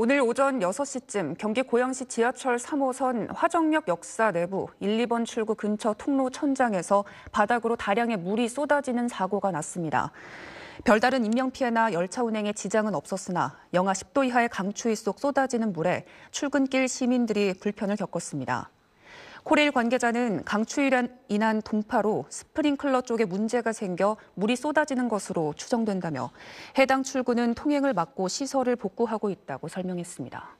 오늘 오전 6시쯤 경기 고양시 지하철 3호선 화정역 역사 내부 1, 2번 출구 근처 통로 천장에서 바닥으로 다량의 물이 쏟아지는 사고가 났습니다. 별다른 인명피해나 열차 운행에 지장은 없었으나 영하 10도 이하의 강추위 속 쏟아지는 물에 출근길 시민들이 불편을 겪었습니다. 코레일 관계자는 강추위란 인한 동파로 스프링클러 쪽에 문제가 생겨 물이 쏟아지는 것으로 추정된다며 해당 출구는 통행을 막고 시설을 복구하고 있다고 설명했습니다.